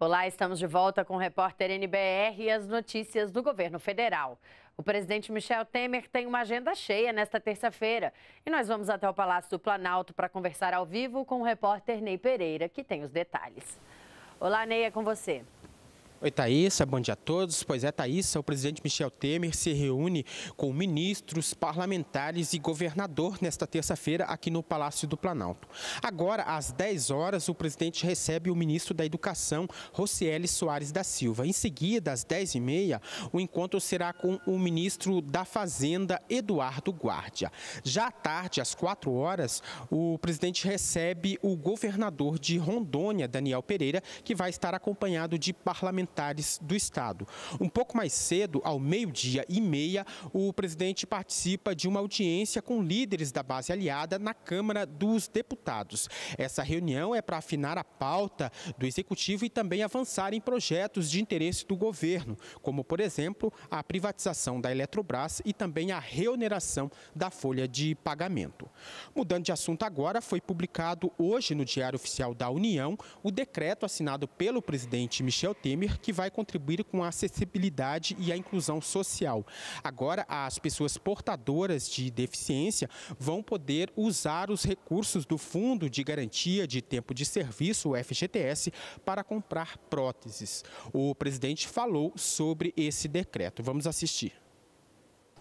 Olá, estamos de volta com o repórter NBR e as notícias do governo federal. O presidente Michel Temer tem uma agenda cheia nesta terça-feira e nós vamos até o Palácio do Planalto para conversar ao vivo com o repórter Ney Pereira, que tem os detalhes. Olá, Ney, é com você. Oi, Thaísa, bom dia a todos. Pois é, Thaísa, o presidente Michel Temer se reúne com ministros, parlamentares e governador nesta terça-feira aqui no Palácio do Planalto. Agora, às 10 horas, o presidente recebe o ministro da Educação, Rocieli Soares da Silva. Em seguida, às 10h30, o encontro será com o ministro da Fazenda, Eduardo Guardia. Já à tarde, às 4 horas, o presidente recebe o governador de Rondônia, Daniel Pereira, que vai estar acompanhado de parlamentares parlamentares do Estado. Um pouco mais cedo, ao meio-dia e meia, o presidente participa de uma audiência com líderes da base aliada na Câmara dos Deputados. Essa reunião é para afinar a pauta do executivo e também avançar em projetos de interesse do governo, como, por exemplo, a privatização da Eletrobras e também a reoneração da folha de pagamento. Mudando de assunto agora, foi publicado hoje no Diário Oficial da União o decreto assinado pelo presidente Michel Temer que vai contribuir com a acessibilidade e a inclusão social. Agora, as pessoas portadoras de deficiência vão poder usar os recursos do Fundo de Garantia de Tempo de Serviço, o FGTS, para comprar próteses. O presidente falou sobre esse decreto. Vamos assistir.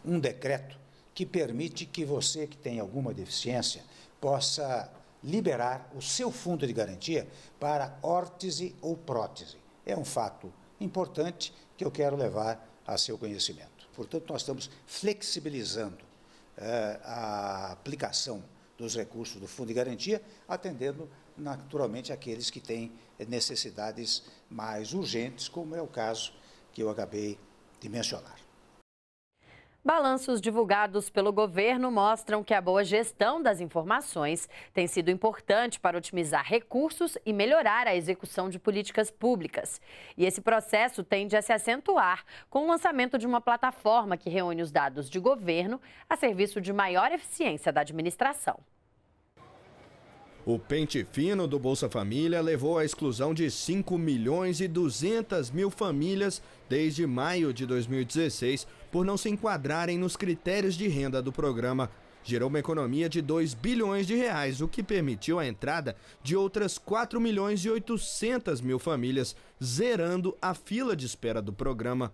Um decreto que permite que você que tem alguma deficiência possa liberar o seu fundo de garantia para órtese ou prótese é um fato importante que eu quero levar a seu conhecimento. Portanto, nós estamos flexibilizando eh, a aplicação dos recursos do Fundo de Garantia, atendendo naturalmente aqueles que têm necessidades mais urgentes, como é o caso que eu acabei de mencionar. Balanços divulgados pelo governo mostram que a boa gestão das informações tem sido importante para otimizar recursos e melhorar a execução de políticas públicas. E esse processo tende a se acentuar com o lançamento de uma plataforma que reúne os dados de governo a serviço de maior eficiência da administração. O pente fino do Bolsa Família levou à exclusão de 5 milhões e 200 mil famílias desde maio de 2016 por não se enquadrarem nos critérios de renda do programa. Gerou uma economia de 2 bilhões de reais, o que permitiu a entrada de outras 4 milhões e 800 mil famílias, zerando a fila de espera do programa.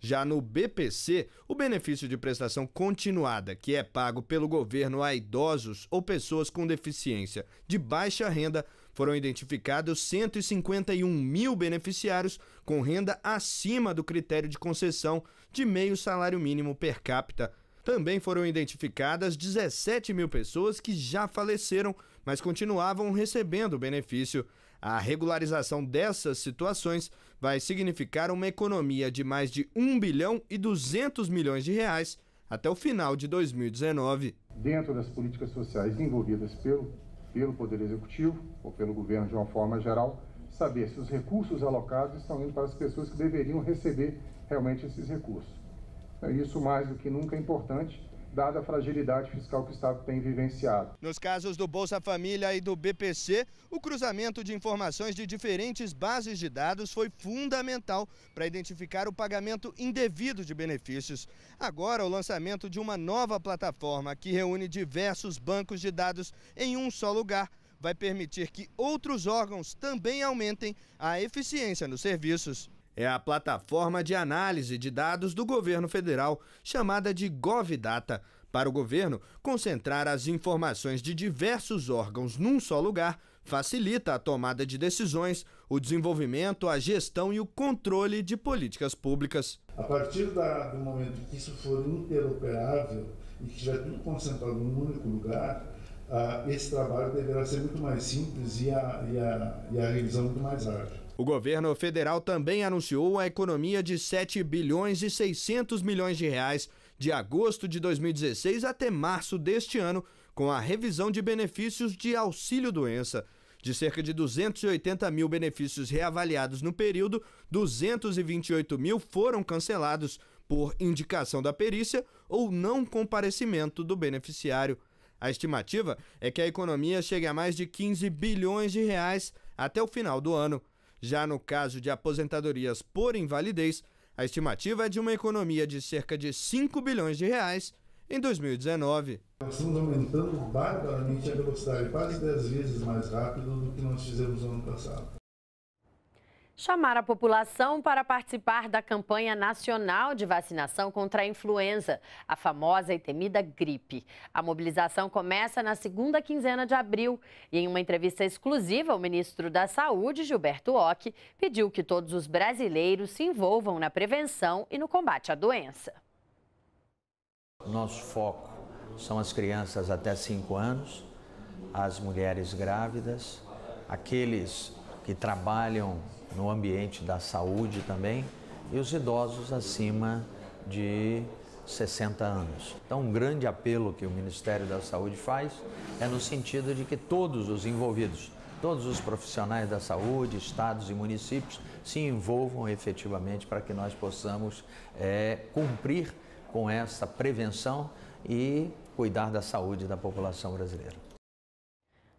Já no BPC, o benefício de prestação continuada, que é pago pelo governo a idosos ou pessoas com deficiência de baixa renda, foram identificados 151 mil beneficiários com renda acima do critério de concessão de meio salário mínimo per capita. Também foram identificadas 17 mil pessoas que já faleceram mas continuavam recebendo o benefício. A regularização dessas situações vai significar uma economia de mais de 1 bilhão e 200 milhões de reais até o final de 2019. Dentro das políticas sociais envolvidas pelo, pelo Poder Executivo, ou pelo governo de uma forma geral, saber se os recursos alocados estão indo para as pessoas que deveriam receber realmente esses recursos. Isso, mais do que nunca, é importante dada a fragilidade fiscal que o Estado tem vivenciado. Nos casos do Bolsa Família e do BPC, o cruzamento de informações de diferentes bases de dados foi fundamental para identificar o pagamento indevido de benefícios. Agora, o lançamento de uma nova plataforma que reúne diversos bancos de dados em um só lugar vai permitir que outros órgãos também aumentem a eficiência nos serviços. É a plataforma de análise de dados do governo federal, chamada de GovData. Para o governo, concentrar as informações de diversos órgãos num só lugar facilita a tomada de decisões, o desenvolvimento, a gestão e o controle de políticas públicas. A partir da, do momento que isso for interoperável e que já é tudo concentrado num único lugar, esse trabalho deverá ser muito mais simples e a, e a, e a revisão muito mais ágil. O governo federal também anunciou a economia de 7 bilhões e 600 milhões de reais de agosto de 2016 até março deste ano, com a revisão de benefícios de auxílio-doença. De cerca de 280 mil benefícios reavaliados no período, 228 mil foram cancelados por indicação da perícia ou não comparecimento do beneficiário. A estimativa é que a economia chegue a mais de 15 bilhões de reais até o final do ano. Já no caso de aposentadorias por invalidez, a estimativa é de uma economia de cerca de 5 bilhões de reais em 2019. Nós estamos aumentando barbaramente a velocidade, quase 10 vezes mais rápido do que nós fizemos no ano passado chamar a população para participar da campanha nacional de vacinação contra a influenza, a famosa e temida gripe. A mobilização começa na segunda quinzena de abril e, em uma entrevista exclusiva, o ministro da Saúde, Gilberto Ock, pediu que todos os brasileiros se envolvam na prevenção e no combate à doença. Nosso foco são as crianças até 5 anos, as mulheres grávidas, aqueles que trabalham no ambiente da saúde também, e os idosos acima de 60 anos. Então, um grande apelo que o Ministério da Saúde faz é no sentido de que todos os envolvidos, todos os profissionais da saúde, estados e municípios, se envolvam efetivamente para que nós possamos é, cumprir com essa prevenção e cuidar da saúde da população brasileira.